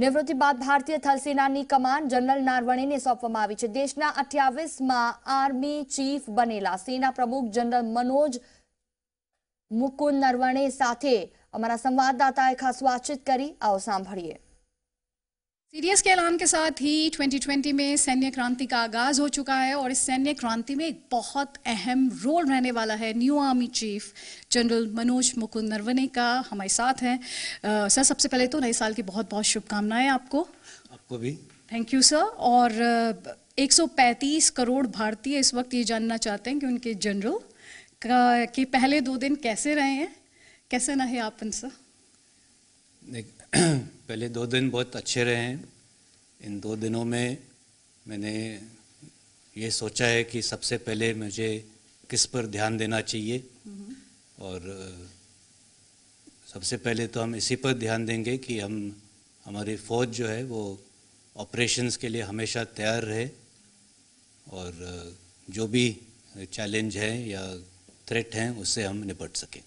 નિવૃત્તિ બાદ ભારતીય થલસેનાની સેનાની કમાન જનરલ નારવણેને સોંપવામાં આવી છે દેશના અઠ્યાવીસમાં આર્મી ચીફ બનેલા સેના પ્રમુખ જનરલ મનોજ મુકુંદ નરવણે સાથે અમારા સંવાદદાતાએ ખાસ વાતચીત કરી આવો સાંભળીએ सीरियस के ऐलान के साथ ही 2020 में सैन्य क्रांति का आगाज हो चुका है और इस सैन्य क्रांति में एक बहुत अहम रोल रहने वाला है new army chief general Manoj Mukund Naravane का हमारे साथ हैं uh, सर सबसे पहले तो नए साल की बहुत बहुत शुभकामनाएं आपको आपको भी थैंक यू सर और uh, 135 करोड़ भारतीय इस वक्त ये जानना चाहते हैं कि उनके जनरल का के पहले दो दिन कैसे रहे हैं कैसे नहे आप सर पहले दो दिन बहुत अच्छे रहे हैं इन दो दिनों में मैंने ये सोचा है कि सबसे पहले मुझे किस पर ध्यान देना चाहिए हम्म। और सबसे पहले तो हम इसी पर ध्यान देंगे कि हम हमारी फ़ौज जो है वो ऑपरेशंस के लिए हमेशा तैयार रहे और जो भी चैलेंज हैं या थ्रेट हैं उससे हम निपट सकें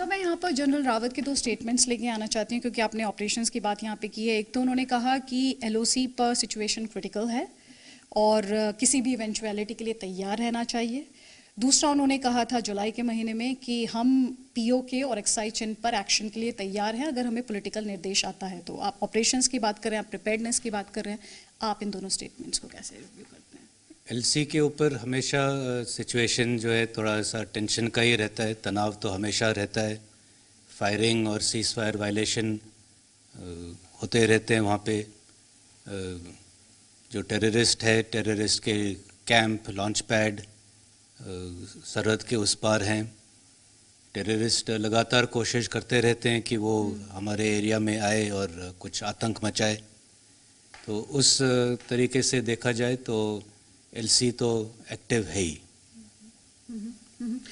सर मैं यहाँ पर जनरल रावत के दो स्टेटमेंट्स लेके आना चाहती हूँ क्योंकि आपने ऑपरेशंस की बात यहाँ पे की है एक तो उन्होंने कहा कि एलओसी पर सिचुएशन क्रिटिकल है और किसी भी इवेंचुअलिटी के लिए तैयार रहना चाहिए दूसरा उन्होंने कहा था जुलाई के महीने में कि हम पीओके के और एक्साइज चिन्ह पर एक्शन के लिए तैयार हैं अगर हमें पॉलिटिकल निर्देश आता है तो आप ऑपरेशंस की बात कर रहे हैं आप प्रिपेयर्डनेस की बात कर रहे हैं आप इन दोनों स्टेटमेंट्स को कैसे रिव्यू करते हैं एलसी के ऊपर हमेशा सिचुएशन जो है थोड़ा सा टेंशन का ही रहता है तनाव तो हमेशा रहता है फायरिंग और सीज फायर वायलेशन होते रहते हैं वहाँ पे जो टेररिस्ट है टेररिस्ट के कैंप लॉन्च पैड सरहद के उस पार हैं टेररिस्ट लगातार कोशिश करते रहते हैं कि वो हम्म। हमारे एरिया में आए और कुछ आतंक मचाए तो उस तरीके से देखा जाए तो एलसी तो एक्टिव है ही mm-hmm. Mm-hmm.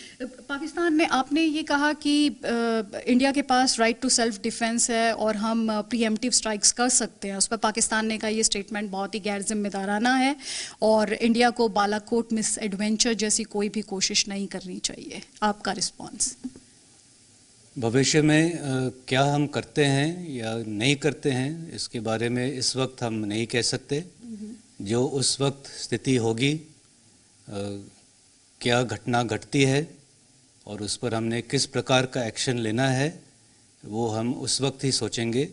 पाकिस्तान में आपने ये कहा कि uh, इंडिया के पास राइट टू सेल्फ डिफेंस है और हम प्रीएम्प्टिव uh, स्ट्राइक्स कर सकते हैं उस पर पाकिस्तान ने कहा ये स्टेटमेंट बहुत ही गैर जिम्मेदाराना है और इंडिया को बालाकोट मिस एडवेंचर जैसी कोई भी कोशिश नहीं करनी चाहिए आपका रिस्पांस भविष्य में आ, uh, क्या हम करते हैं या नहीं करते हैं इसके बारे में इस वक्त हम नहीं कह सकते जो उस वक्त स्थिति होगी क्या घटना घटती है और उस पर हमने किस प्रकार का एक्शन लेना है वो हम उस वक्त ही सोचेंगे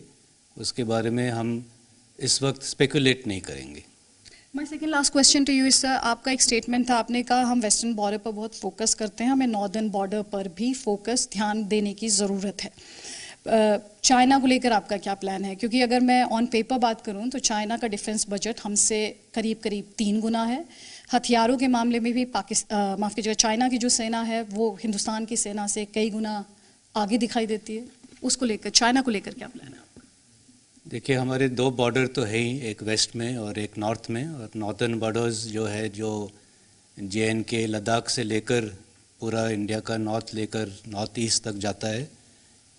उसके बारे में हम इस वक्त स्पेकुलेट नहीं करेंगे my second last question to you इस आपका एक स्टेटमेंट था आपने कहा हम वेस्टर्न बॉर्डर पर बहुत फोकस करते हैं हमें नॉर्दर्न बॉर्डर पर भी फोकस ध्यान देने की ज़रूरत है चाइना को लेकर आपका क्या प्लान है क्योंकि अगर मैं ऑन पेपर बात करूं तो चाइना का डिफेंस बजट हमसे करीब करीब तीन गुना है हथियारों के मामले में भी पाकिस्तान माफ़ कीजिएगा चाइना की जो सेना है वो हिंदुस्तान की सेना से कई गुना आगे दिखाई देती है उसको लेकर चाइना को लेकर क्या प्लान है देखिए हमारे दो बॉर्डर तो है ही एक वेस्ट में और एक नॉर्थ में और नॉर्थन बॉर्डर्स जो है जो जे एंड के लद्दाख से लेकर पूरा इंडिया का नॉर्थ लेकर नॉर्थ ईस्ट तक जाता है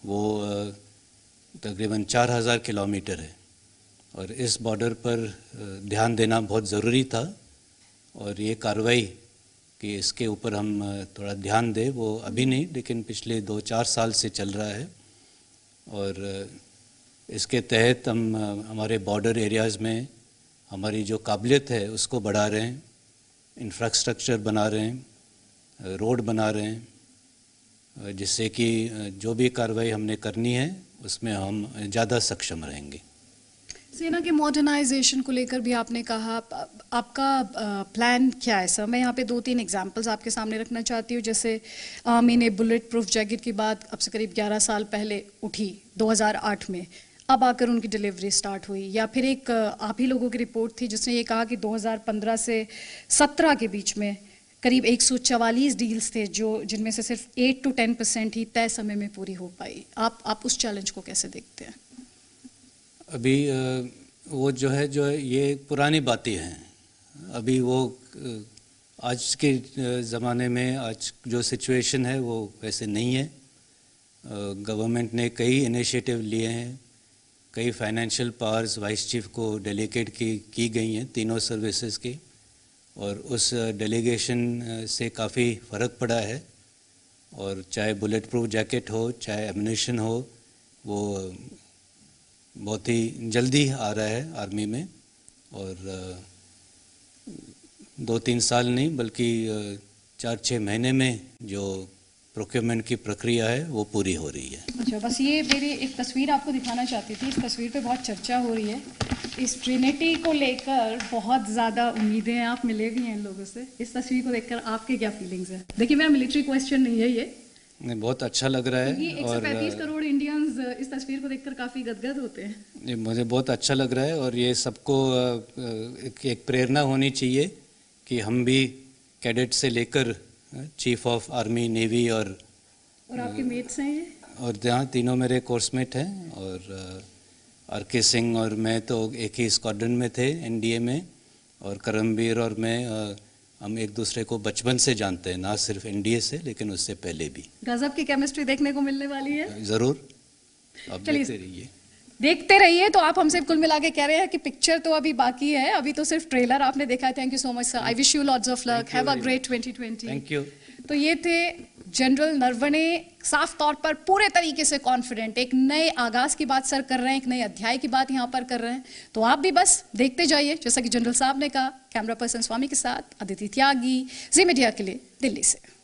वो तकरीबन चार हज़ार किलोमीटर है और इस बॉर्डर पर ध्यान देना बहुत ज़रूरी था और ये कार्रवाई कि इसके ऊपर हम थोड़ा ध्यान दें वो अभी नहीं लेकिन पिछले दो चार साल से चल रहा है और इसके तहत हम हमारे बॉर्डर एरियाज़ में हमारी जो काबिलियत है उसको बढ़ा रहे हैं इंफ्रास्ट्रक्चर बना रहे हैं रोड बना रहे हैं जिससे कि जो भी कार्रवाई हमने करनी है उसमें हम ज़्यादा सक्षम रहेंगे सेना के मॉडर्नाइजेशन को लेकर भी आपने कहा आप, आपका प्लान क्या है सर मैं यहाँ पे दो तीन एग्जांपल्स आपके सामने रखना चाहती हूँ जैसे आर्मी ने बुलेट प्रूफ जैकेट की बात अब से करीब 11 साल पहले उठी 2008 में अब आकर उनकी डिलीवरी स्टार्ट हुई या फिर एक आप ही लोगों की रिपोर्ट थी जिसने ये कहा कि 2015 से 17 के बीच में करीब 144 डील्स थे जो जिनमें से सिर्फ 8 टू 10 परसेंट ही तय समय में पूरी हो पाई आप आप उस चैलेंज को कैसे देखते हैं अभी वो जो है जो है ये पुरानी बातें हैं अभी वो आज के ज़माने में आज जो सिचुएशन है वो वैसे नहीं है गवर्नमेंट ने कई इनिशिएटिव लिए हैं कई फाइनेंशियल पावर्स वाइस चीफ को डेलीकेट की की गई हैं तीनों सर्विसेज की और उस डेलीगेशन से काफ़ी फ़र्क पड़ा है और चाहे बुलेट प्रूफ जैकेट हो चाहे एमिनेशन हो वो बहुत ही जल्दी आ रहा है आर्मी में और दो तीन साल नहीं बल्कि चार छः महीने में जो प्रोक्योरमेंट की प्रक्रिया है वो पूरी हो रही है अच्छा बस ये मेरी एक तस्वीर आपको दिखाना चाहती थी इस तस्वीर पे बहुत चर्चा हो रही है इस ट्रिनिटी को लेकर बहुत ज़्यादा उम्मीदें आप मिले भी हैं लोगों से इस तस्वीर को देखकर आपके क्या फीलिंग्स हैं देखिए मेरा मिलिट्री क्वेश्चन नहीं है ये नहीं बहुत अच्छा लग रहा है एक और करोड़ इंडियंस इस तस्वीर को देखकर काफ़ी गदगद होते हैं मुझे बहुत अच्छा लग रहा है और ये सबको एक, एक प्रेरणा होनी चाहिए कि हम भी कैडेट से लेकर चीफ ऑफ आर्मी नेवी और और आपके मेट्स हैं ये और जहाँ तीनों मेरे कोर्समेट हैं और आर के सिंह और मैं तो एक ही स्क्वाड्रन में थे एनडीए में और करमवीर और मैं हम एक दूसरे को बचपन से जानते हैं ना सिर्फ एनडीए से लेकिन उससे पहले भी गजब की केमिस्ट्री देखने को मिलने वाली है जरूर आप देखते रहिए देखते रहिए तो आप हमसे कुल मिला के कह रहे हैं कि पिक्चर तो अभी बाकी है अभी तो सिर्फ ट्रेलर आपने देखा है thank you so much sir I wish you lots of luck have a great 2020 thank you तो ये थे जनरल नरवणे साफ तौर पर पूरे तरीके से कॉन्फिडेंट एक नए आगाज की बात सर कर रहे हैं एक नए अध्याय की बात यहाँ पर कर रहे हैं तो आप भी बस देखते जाइए जैसा कि जनरल साहब ने कहा कैमरा पर्सन स्वामी के साथ अदिति त्यागी जी मीडिया के लिए दिल्ली से